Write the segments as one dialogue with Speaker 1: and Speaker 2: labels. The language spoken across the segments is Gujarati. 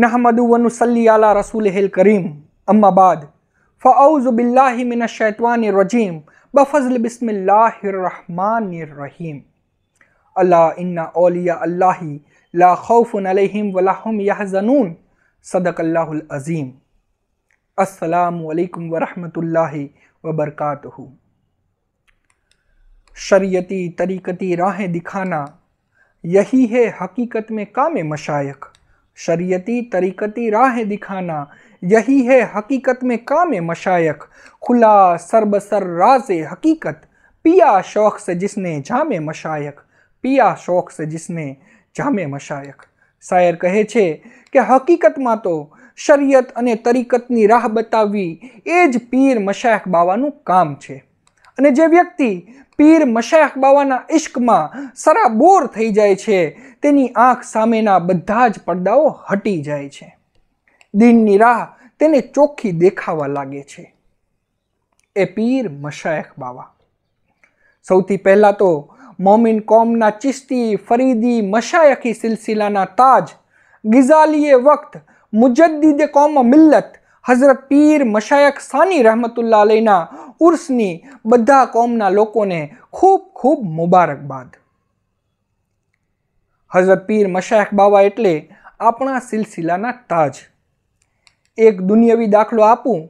Speaker 1: नहमदनसल्ला रसूल करीम अम्माबाद फ़ाउज़बिल्लामिनशैतवानरजीम बफ़ज़ल बसमीम अल्लाह इन्ना ओलिया अल्लाह ला खौफ़ अलैहिम वलाहम यह ज़नून सदक अल्लाहुल अज़ीम असलकम वरहि वबरकत शरीयती तरीक़ती राहें दिखाना यही है हकीकत में काम मशाइक शरीयती तरीक़ती राहें दिखाना यही है हकीकत में काम मशाइक खुला सरबसर राज़े हकीकत पिया शौक़ से जिसने जाम मशाइक पिया शौक़ से जिसने जाम मशाइक कहे छे कि हकीकत में तो શરિયત અને તરીકતની રાહ બતાવવી એ જ પીર મશાખ બાવાનું કામ છે અને જે વ્યક્તિ પીર મશાખ બાવાના ઇશ્કમાં સરાબોર થઈ જાય છે તેની આંખ સામેના બધા જ પડદાઓ હટી જાય છે દિનની રાહ તેને ચોખ્ખી દેખાવા લાગે છે એ પીર મશાખ બાવા સૌથી પહેલાં તો મોમિન કોમના ચિશ્તી ફરીદી મશાયખી સિલસિલાના તાજ ગિઝાલીએ વખત મુજદ્દીદે કોમ મિલ્લત હઝરત પીર મશાયક સાની રહેમતુલ્લા અલૈના ઉર્સની બધા કોમના લોકોને ખૂબ ખૂબ મુબારકબાદ હઝરત પીર મશાયક બાવા એટલે આપણા સિલસિલાના તાજ એક દુનિયાવી દાખલો આપું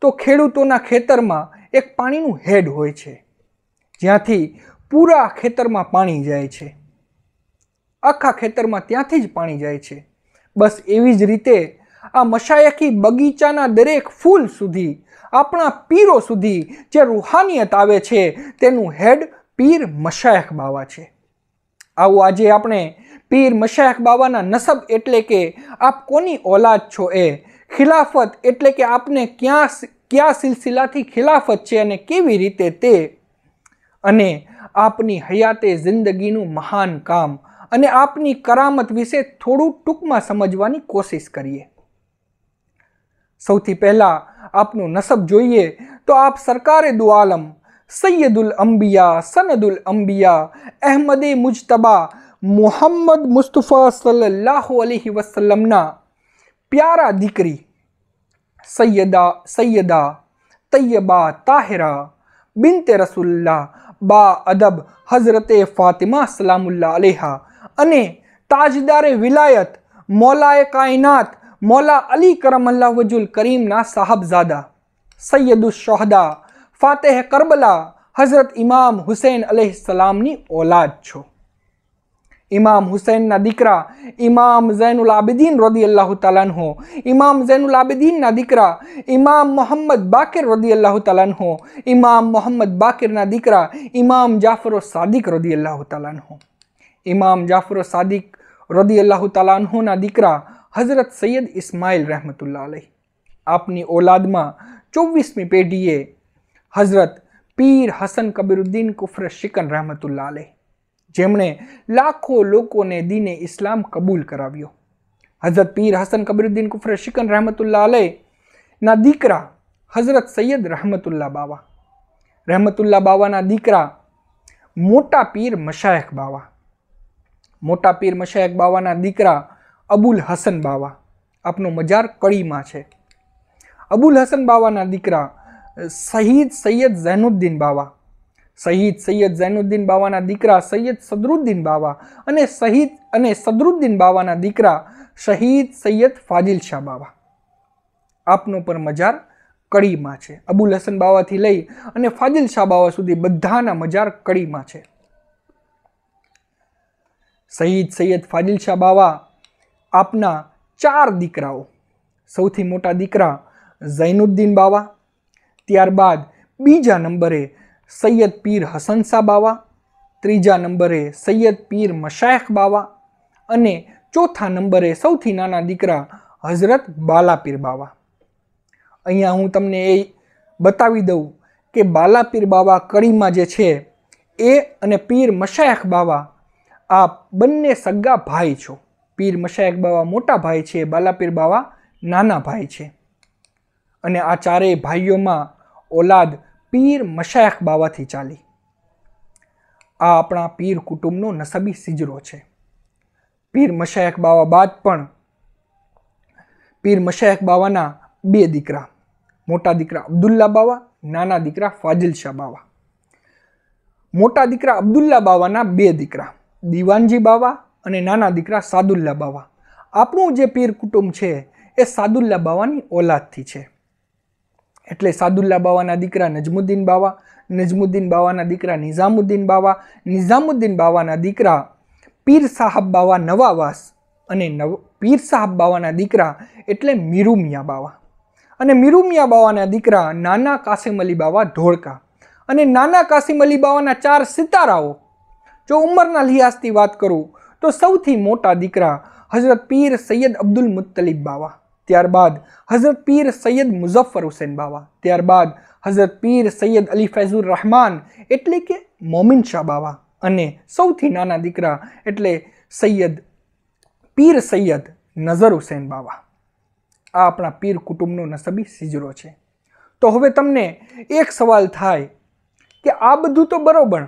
Speaker 1: તો ખેડૂતોના ખેતરમાં એક પાણીનું હેડ હોય છે જ્યાંથી પૂરા ખેતરમાં પાણી જાય છે આખા ખેતરમાં ત્યાંથી જ પાણી જાય છે બસ એવી જ રીતે આ મશાયખી બગીચાના દરેક ફૂલ સુધી આપણા પીરો સુધી જે રૂહાનિયત આવે છે તેનું હેડ પીર મશાયખ બાવા છે આવું આજે આપણે પીર મશાયખ બાવાના નસબ એટલે કે આપ કોની ઓલાદ છો એ ખિલાફત એટલે કે આપને ક્યાં કયા સિલસિલાથી ખિલાફત છે અને કેવી રીતે તે અને આપની હયાતે જિંદગીનું મહાન કામ અને આપની કરામત વિશે થોડું ટૂંકમાં સમજવાની કોશિશ કરીએ સૌથી પહેલા આપનો નસબ જોઈએ તો આપ સરકારે દુઆલમ સયદુલ アン બિયા સનદુલ アン બિયા અહમદે મુજ્તબા મુહમ્મદ મુસ્તફા સલ્લલ્લાહુ અલહી વસલ્મના પ્યારા દીકરી સયદા સયદા તયબા તાહિરા બинતે રસૂલલ્લા બા ادب હઝરત ફાતિમા સલમુલ્લા અલૈહા અને તાજદારે વિલાયત મોલાએ કાયનાત મોલા અલી કરમલ્લા વજુલ કરીમના સાહબઝાદા સૈયદુશોહદા ફાતેહ કરબલા હઝરત ઇમામ હુસૈન અલહસલામની ઓલાદ છો ઇમામ હુસૈનના દીકરા ઇમામ ઝૈનુલ આબિદીન રદી અલ્લાહ તાલાનહો ઇમામ ઝૈનુલ આબિદીનના દીકરા ઇમામ મોહમ્મદ બાકિર રદી અલ્લાહ તાલાનહો ઇમામ મોહમ્મદ બાકીરના દીકરા ઇમામ જાફરો સાદિક રદી અલ્લાહ તાલાનહો ઇમામ જાફર સાદિક રદી અલ્લાહુ તાલાનહુના દીકરા હઝરત સૈયદ ઇસ્માઇલ રહેમતુલ્લા અલહી આપની ઓલાદમાં ચોવીસમી પેઢીએ હઝરત પીર હસન કબીરુદ્દીન કુફર શિકન રહેમતુલ્લા અલહી જેમણે લાખો લોકોને દીને ઇસ્લામ કબૂલ કરાવ્યો હઝરત પીર હસન કબીરુદ્દીન કુફર શિકન રહેમતુલ્લા અલહી ના દીકરા હઝરત સૈયદ રહેમતુલ્લા બાવા રહેમતુલ્લા બાવાના દીકરા મોટા પીર મશાયક બાવા મોટા પીર મશાયક બાવાના દીકરા અબુલ હસન બાવા આપનો મજાર કડીમાં છે અબુલ હસન બાવાના દીકરા શહીદ સૈયદ ઝૈનુદ્દીન બાવા શહીદ સૈયદ ઝૈનુદ્દીન બાવાના દીકરા સૈયદ સદરુદ્દીન બાવા અને શહીદ અને સદરુદ્દીન બાવાના દીકરા શહીદ સૈયદ ફાજિલ શાહ બાવા આપનો પણ મજાર કડીમાં છે અબુલ હસન બાવાથી લઈ અને ફાજિલ શાહ બાવા સુધી બધાના મજાર કડીમાં છે શહીદ સૈયદ ફાજિલ શાહ બાવા આપના ચાર દીકરાઓ સૌથી મોટા દીકરા ઝૈનુદ્દીન બાવા ત્યારબાદ બીજા નંબરે સૈયદ પીર હસન શાહ બાવા ત્રીજા નંબરે સૈયદ પીર મશાયખ બાવા અને ચોથા નંબરે સૌથી નાના દીકરા હઝરત બાલાપીર બાવા અહીંયા હું તમને એ બતાવી દઉં કે બાલાપીર બાવા કડીમાં જે છે એ અને પીર મશાયખ બાવા આ બંને સગા ભાઈ છો પીર મશાયક બાવા મોટા ભાઈ છે બાલાપીર બાવા નાના ભાઈ છે અને આ ચારેય ભાઈઓમાં ઓલાદ પીર મશાયક બાવાથી ચાલી આ આપણા પીર કુટુંબનો નસબી સિજરો છે પીર મશાયક બાવા બાદ પણ પીર મશાયક બાવાના બે દીકરા મોટા દીકરા અબ્દુલ્લા બાવા નાના દીકરા ફાજિલ શાહ બાવા મોટા દીકરા અબ્દુલ્લા બાવાના બે દીકરા દીવાનજી બાવા અને નાના દીકરા સાદુલ્લા બાવા આપણું જે પીર કુટુંબ છે એ સાદુલ્લા બાવાની ઓલાદથી છે એટલે સાદુલ્લા બાવાના દીકરા નજમુદ્દીન બાવા નજમુદ્દીન બાવાના દીકરા નિઝામુદ્દીન બાવા નિઝામુદ્દીન બાવાના દીકરા પીર સાહબ બાવા નવાવાસ અને નવ પીર સાહબ બાવાના દીકરા એટલે મીરુમિયા બાવા અને મીરુમિયા બાવાના દીકરા નાના કાસિમ અલી બાવા ધોળકા અને નાના કાસિમ અલી બાવાના ચાર સિતારાઓ જો ઉંમરના લિહાઝથી વાત કરું તો સૌથી મોટા દીકરા હઝરત પીર સૈયદ અબ્દુલ મુત્તલીબ બાવા ત્યારબાદ હઝરત પીર સૈયદ મુઝફ્ફર હુસૈન બાવા ત્યારબાદ હઝરત પીર સૈયદ અલી ફૈઝુર રહમાન એટલે કે મોમિન શાહ બાવા અને સૌથી નાના દીકરા એટલે સૈયદ પીર સૈયદ નઝર હુસૈન બાવા આ આપણા પીર કુટુંબનો નસબી સિજરો છે તો હવે તમને એક સવાલ થાય કે આ બધું તો બરાબર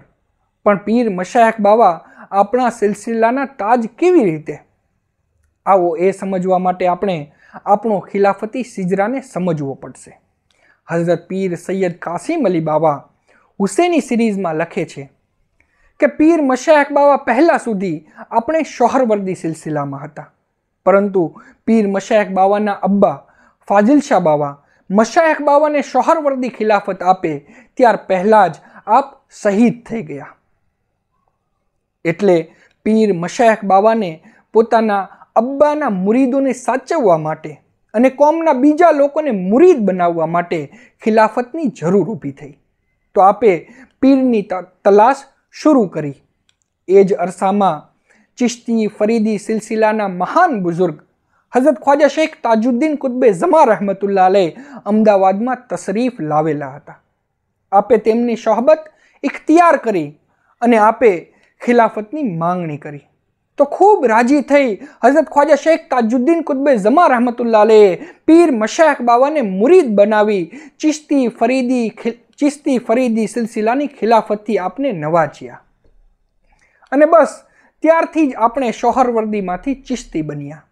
Speaker 1: પણ પીર મશાયક બાવા આપણા સિલસિલાના તાજ કેવી રીતે આવો એ સમજવા માટે આપણે આપણો ખિલાફતી સિજરાને સમજવો પડશે હઝરત પીર સૈયદ કાસિમ અલી બાવા હુસેની સિરીઝમાં લખે છે કે પીર મશાયક બાવા પહેલાં સુધી આપણે શોહરવર્દી સિલસિલામાં હતા પરંતુ પીર મશાયક બાવાના અબ્બા ફાજિલ બાવા મશાયક બાવાને શોહરવર્દી ખિલાફત આપે ત્યાર પહેલાં જ આપ શહીદ થઈ ગયા એટલે પીર મશાયખ બાવાને પોતાના અબ્બાના મુરીદોને સાચવવા માટે અને કોમના બીજા લોકોને મુરીદ બનાવવા માટે ખિલાફતની જરૂર ઊભી થઈ તો આપે પીરની તલાશ શરૂ કરી એ જ અરસામાં ચિશ્તી ફરીદી સિલસિલાના મહાન બુઝુર્ગ હઝરત ખ્વાજા શેખ તાજુદ્દીન કુતબે ઝમા રહમતુલ્લા અલય અમદાવાદમાં તશરીફ લાવેલા હતા આપે તેમની શોહબત ઇખ્તિયાર કરી અને આપે ખિલાફતની માંગણી કરી તો ખૂબ રાજી થઈ હઝરત ખ્વાજા શેખ તાજુદ્દીન કુતબે જમા રહમતુલ્લાલે પીર મશાખ બાવાને મુરીદ બનાવી ચિશ્તી ફરીદી ચિશ્તી ફરીદી સિલસિલાની ખિલાફતથી આપને નવાજ્યા અને બસ ત્યારથી જ આપણે શોહરવર્દીમાંથી ચિશ્તી બન્યા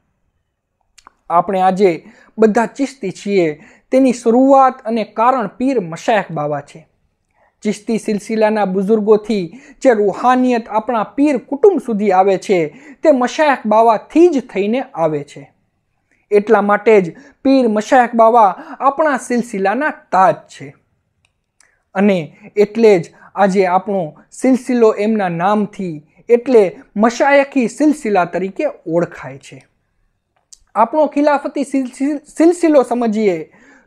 Speaker 1: આપણે આજે બધા ચિશ્તી છીએ તેની શરૂઆત અને કારણ પીર મશાખ બાવા છે ચિશ્તી સિલસિલાના બુઝુર્ગોથી જે રૂહાનિયત આપણા પીર કુટુંબ સુધી આવે છે તે મશાયક બાવાથી જ થઈને આવે છે એટલા માટે જ પીર મશાયક બાવા આપણા સિલસિલાના તાજ છે અને એટલે જ આજે આપણો સિલસિલો એમના નામથી એટલે મશાયકી સિલસિલા તરીકે ઓળખાય છે આપણો ખિલાફતી સિલસિલો સમજીએ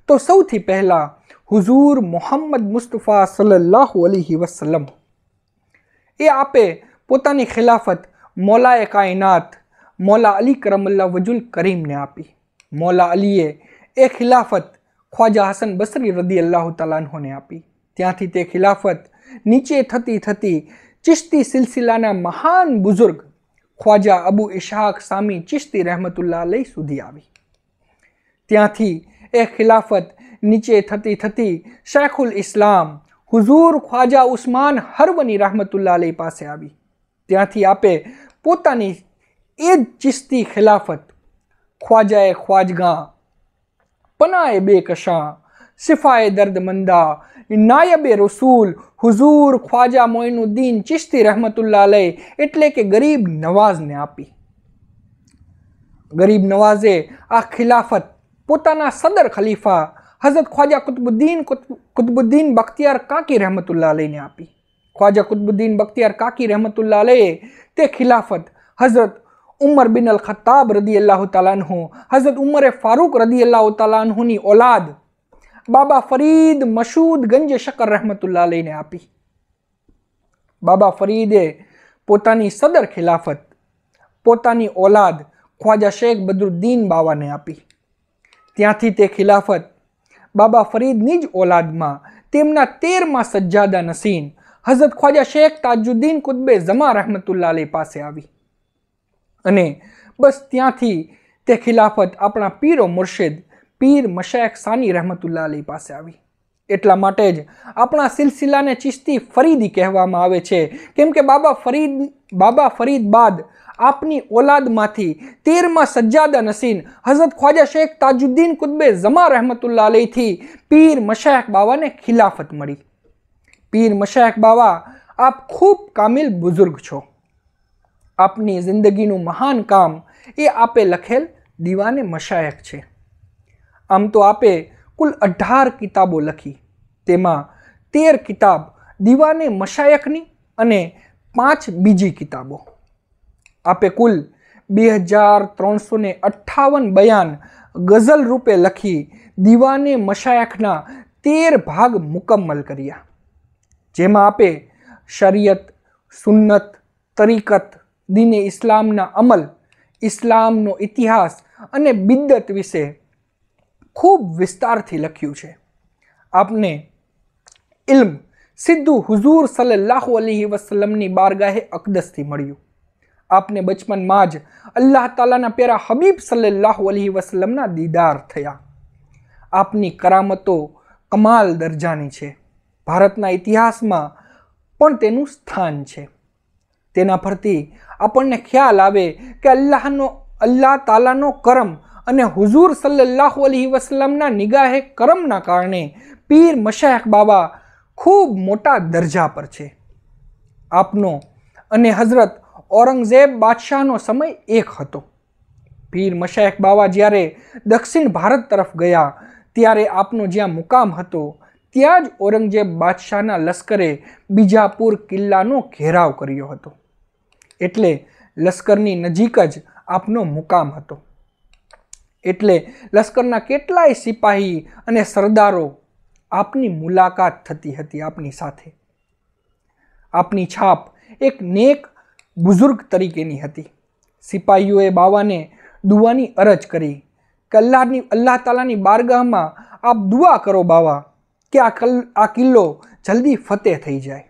Speaker 1: તો સૌથી પહેલાં હુઝૂર મોહમ્મદ મુસ્તફા સલ્લાહુ અલીહિ વસલમ એ આપે પોતાની ખિલાફત મોલા એ કાયનાત મોલા અલી કરમલ્લા વજુલ કરીમને આપી મોલા અલીએ એ ખિલાફત ખ્વાજા હસન બસરી રદી અલ્લાહ તાલાહોને આપી ત્યાંથી તે ખિલાફત નીચે થતી થતી ચિશ્તી સિલસિલાના મહાન બુઝુર્ગ ખ્વાજા અબુ ઇશાક સામી ચિશ્તી રહેમતુલ્લા લઈ સુધી આવી ત્યાંથી એ ખિલાફત નીચે થતી થતી શેખુલ ઇસ્લામ હુઝુર ખ્વાજા ઉસ્માન હરવની rahmatullah પાસે આવી ત્યાંથી આપે પોતાની એ જ ચિસ્તી ખિલાફત ખ્વાજાએ ખ્વાજગા પનાએ બે કશા સિફાએ દર્દ મંદા નાયબે રસૂલ હુઝુર ખ્વાજા મોઇનુદ્દીન ચિશ્તી રહમતુલ્લા અલય એટલે કે ગરીબ નવાઝને આપી ગરીબ નવાઝે આ ખિલાફત પોતાના સદર ખલીફા હઝરત ખ્વાજા કુતબુદ્દીન કુતબુદ્દીન બખ્તિયાર કાકી રહેમતુલ્લા લઈને આપી ખ્વાજા કુતબુદ્દીન બખ્તિયાર કાકી રહેમતુલ્લા અલહે તે ખિલાફત હઝરત ઉમર બિન અલ ખત્તાબ રદી અલ્લાહ તાલાનહુ હઝરત ઉમરે ફારૂક રદી અલ્લાહ તાલાનહુની ઓલાદ બાબા ફરીદ મશૂદ ગંજ શકર રહેમતુલ્લા લઈને આપી બાબા ફરીદે પોતાની સદર ખિલાફત પોતાની ઓલાદ ખ્વાજા શેખ બદરુદ્દીન બાવાને આપી ત્યાંથી તે ખિલાફત બાબા ફરીદની જ ઓલાદમાં તેમના તેરમાં સજ્જાદા નસીન હઝરત ખ્વાજા શેખ તાજુદ્દીન કુદબે જમા રહમતુલ્લા અલી પાસે આવી અને બસ ત્યાંથી તે ખિલાફત આપણા પીરો મુર્શિદ પીર મશાયક સાની રહમતુલ્લા અલી પાસે આવી એટલા માટે જ આપણા સિલસિલાને ચિશ્તી ફરીદી કહેવામાં આવે છે કેમ કે બાબા ફરીદ બાબા ફરીદ બાદ આપની ઓલાદમાંથી તેરમાં સજ્જાદા નસીન હઝરત ખ્વાજા શેખ તાજુદ્દીન કુદબે જમા રહેમતુલ્લા અલીથી પીર મશાક બાવાને ખિલાફત મળી પીર મશાક બાવા આપ ખૂબ કામિલ બુઝુર્ગ છો આપની જિંદગીનું મહાન કામ એ આપે લખેલ દીવાને મશાયક છે આમ તો આપે કુલ અઢાર કિતાબો લખી તેમાં તેર કિતાબ દીવાને મશાયકની અને પાંચ બીજી કિતાબો આપે કુલ બે હજાર ત્રણસો ને અઠ્ઠાવન બયાન ગઝલ રૂપે લખી દીવાને મશાયખના તેર ભાગ મુકમ્મલ કર્યા જેમાં આપે શરિયત સુન્નત તરીકત દિને ઇસ્લામના અમલ ઇસ્લામનો ઇતિહાસ અને બિદ્દત વિશે ખૂબ વિસ્તારથી લખ્યું છે આપને ઇલ્મ સિદ્ધુ હુઝુર સલ્લાહુ અલીહિ વસલમની બારગાહે અકદસથી મળ્યું આપને બચપનમાં જ અલ્લાહ તાલાના પ્યારા હબીબ સલ્લાહુ અલહી વસલમના દીદાર થયા આપની કરામતો કમાલ દરજાની છે ભારતના ઇતિહાસમાં પણ તેનું સ્થાન છે તેના પરથી આપણને ખ્યાલ આવે કે અલ્લાહનો અલ્લાહ તાલાનો કરમ અને હુઝુર સલ્લાહુ અલહી વસલમના નિગાહે કરમના કારણે પીર મશાહ બાબા ખૂબ મોટા દરજા પર છે આપનો અને હઝરત ઔરંગઝેબ બાદશાહનો સમય એક હતો પીર મશાયક બાવા જ્યારે દક્ષિણ ભારત તરફ ગયા ત્યારે આપનો જ્યાં મુકામ હતો ત્યાં જ ઔરંગઝેબ બાદશાહના લશ્કરે બીજાપુર કિલ્લાનો ઘેરાવ કર્યો હતો એટલે લશ્કરની નજીક જ આપનો મુકામ હતો એટલે લશ્કરના કેટલાય સિપાહી અને સરદારો આપની મુલાકાત થતી હતી આપની સાથે આપની છાપ એક નેક બુઝુર્ગ તરીકેની હતી સિપાહીઓએ બાવાને દુવાની અરજ કરી કે અલ્લાહ તાલાની બારગાહમાં આપ દુઆ કરો બાવા કે આ કલ આ કિલ્લો જલ્દી ફતેહ થઈ જાય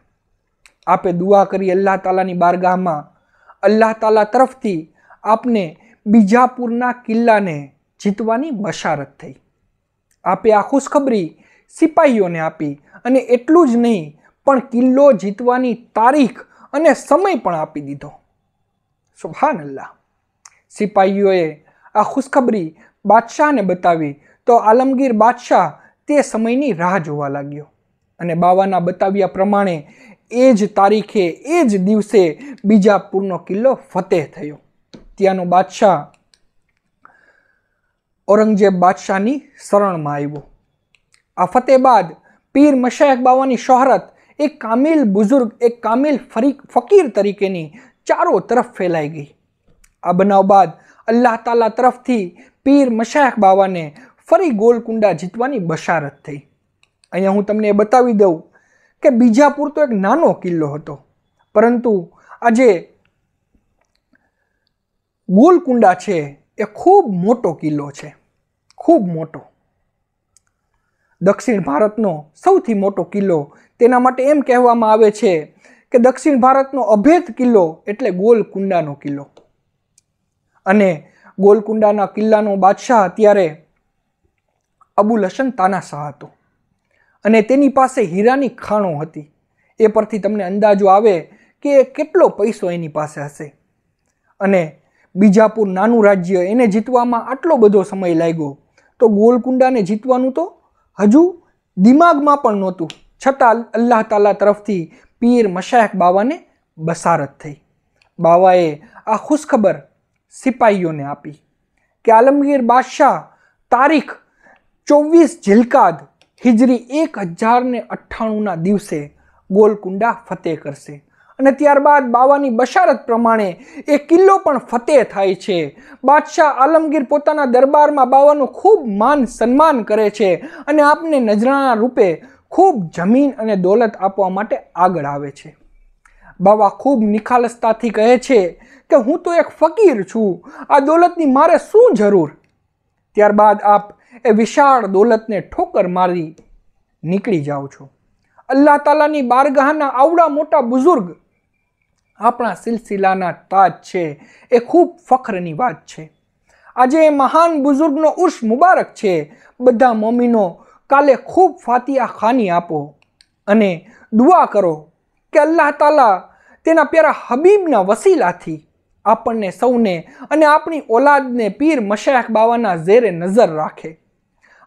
Speaker 1: આપે દુઆ કરી અલ્લાહ તાલાની બારગાહમાં અલ્લાહ તાલા તરફથી આપને બીજાપુરના કિલ્લાને જીતવાની બશારત થઈ આપે આ ખુશખબરી સિપાહીઓને આપી અને એટલું જ નહીં પણ કિલ્લો જીતવાની તારીખ અને સમય પણ આપી દીધો સુભાન અલ્લાહ સિપાહીઓએ આ ખુશખબરી બાદશાહને બતાવી તો આલમગીર બાદશાહ તે સમયની રાહ જોવા લાગ્યો અને બાવાના બતાવ્યા પ્રમાણે એ જ તારીખે એ જ દિવસે બીજાપુરનો કિલ્લો ફતેહ થયો ત્યાંનો બાદશાહ ઔરંગઝેબ બાદશાહની શરણમાં આવ્યો આ ફતેહ બાદ પીર મશાયક બાવાની શોહરત એ કામિલ બુઝુર્ગ એ કામિલ ફરી ફકીર તરીકેની ચારો તરફ ફેલાઈ ગઈ આ બનાવ બાદ અલ્લાહ તાલા તરફથી પીર મશાયખ બાવાને ફરી ગોલકુંડા જીતવાની બશારત થઈ અહીંયા હું તમને એ બતાવી દઉં કે બીજાપુર તો એક નાનો કિલ્લો હતો પરંતુ આજે ગોલકુંડા છે એ ખૂબ મોટો કિલ્લો છે ખૂબ મોટો દક્ષિણ ભારતનો સૌથી મોટો કિલ્લો તેના માટે એમ કહેવામાં આવે છે કે દક્ષિણ ભારતનો અભેદ કિલ્લો એટલે ગોલકુંડાનો કિલ્લો અને ગોલકુંડાના કિલ્લાનો બાદશાહ અત્યારે અબુલ હસન તાનાશાહ હતો અને તેની પાસે હીરાની ખાણો હતી એ પરથી તમને અંદાજો આવે કે કેટલો પૈસો એની પાસે હશે અને બીજાપુર નાનું રાજ્ય એને જીતવામાં આટલો બધો સમય લાગ્યો તો ગોલકુંડાને જીતવાનું તો હજુ દિમાગમાં પણ નહોતું છતાં અલ્લાહ તાલા તરફથી પીર મશાયખ બાવાને બસારત થઈ બાવાએ આ ખુશખબર સિપાહીઓને આપી કે આલમગીર બાદશાહ તારીખ ચોવીસ જિલકાદ હિજરી એક હજારને અઠ્ઠાણુંના દિવસે ગોલકુંડા ફતેહ કરશે અને ત્યારબાદ બાવાની બશારત પ્રમાણે એ કિલ્લો પણ ફતેહ થાય છે બાદશાહ આલમગીર પોતાના દરબારમાં બાવાનું ખૂબ માન સન્માન કરે છે અને આપને નજરાના રૂપે ખૂબ જમીન અને દોલત આપવા માટે આગળ આવે છે બાવા ખૂબ નિખાલસતાથી કહે છે કે હું તો એક ફકીર છું આ દોલતની મારે શું જરૂર ત્યારબાદ આપ એ વિશાળ દોલતને ઠોકર મારી નીકળી જાઓ છો અલ્લાહ તાલાની બારગાહના આવડા મોટા બુઝુર્ગ આપણા સિલસિલાના તાજ છે એ ખૂબ ફખરની વાત છે આજે એ મહાન બુઝુર્ગનો ઉર્ષ મુબારક છે બધા મમ્મીનો કાલે ખૂબ ફાતિયા ખાની આપો અને દુઆ કરો કે અલ્લાહ તાલા તેના પ્યારા હબીબના વસીલાથી આપણને સૌને અને આપણી ઓલાદને પીર મશાખ બાવાના ઝેરે નજર રાખે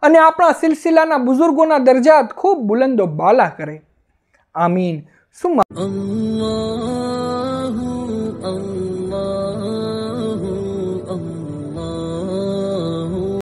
Speaker 1: અને આપણા સિલસિલાના બુઝુર્ગોના દરજાત ખૂબ બુલંદો બાલા કરે આમીન સુમા